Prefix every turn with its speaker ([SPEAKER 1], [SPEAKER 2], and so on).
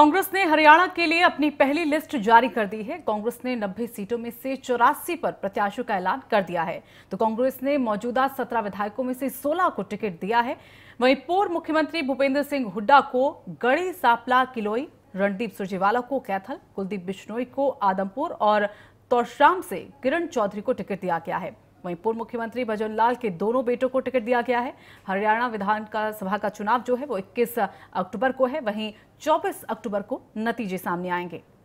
[SPEAKER 1] कांग्रेस ने हरियाणा के लिए अपनी पहली लिस्ट जारी कर दी है कांग्रेस ने 90 सीटों में से चौरासी पर प्रत्याशियों का ऐलान कर दिया है तो कांग्रेस ने मौजूदा 17 विधायकों में से 16 को टिकट दिया है वहीं पूर्व मुख्यमंत्री भूपेंद्र सिंह हुड्डा को गढ़ी सापला किलोई रणदीप सुरजेवाला को कैथल कुलदीप बिश्नोई को आदमपुर और तोशाम से किरण चौधरी को टिकट दिया गया है वहीं पूर्व मुख्यमंत्री भजन लाल के दोनों बेटों को टिकट दिया गया है हरियाणा विधान का सभा का चुनाव जो है वो 21 अक्टूबर को है वहीं 24 अक्टूबर को नतीजे सामने आएंगे